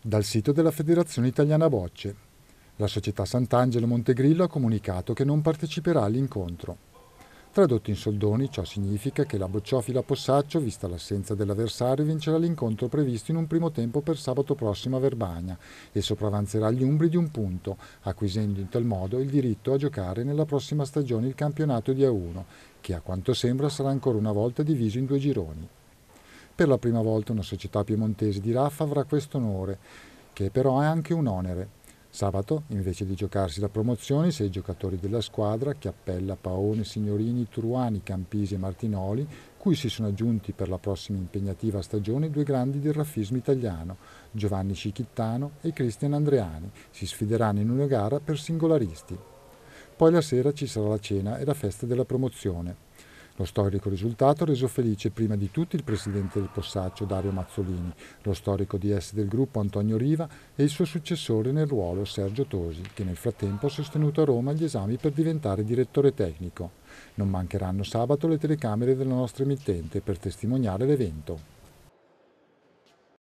dal sito della Federazione Italiana Bocce. La società Sant'Angelo Montegrillo ha comunicato che non parteciperà all'incontro. Tradotto in soldoni, ciò significa che la bocciofila Possaccio, vista l'assenza dell'avversario, vincerà l'incontro previsto in un primo tempo per sabato prossimo a Verbania e sopravanzerà gli Umbri di un punto, acquisendo in tal modo il diritto a giocare nella prossima stagione il campionato di A1, che a quanto sembra sarà ancora una volta diviso in due gironi. Per la prima volta una società piemontese di Raffa avrà questo onore, che però è anche un onere. Sabato, invece di giocarsi la promozione, sei giocatori della squadra, Chiappella, Paone, Signorini, Truani, Campisi e Martinoli, cui si sono aggiunti per la prossima impegnativa stagione due grandi del raffismo italiano, Giovanni Cicchittano e Cristian Andreani, si sfideranno in una gara per singolaristi. Poi la sera ci sarà la cena e la festa della promozione. Lo storico risultato ha reso felice prima di tutti il presidente del Possaccio Dario Mazzolini, lo storico DS del gruppo Antonio Riva e il suo successore nel ruolo Sergio Tosi, che nel frattempo ha sostenuto a Roma gli esami per diventare direttore tecnico. Non mancheranno sabato le telecamere della nostra emittente per testimoniare l'evento.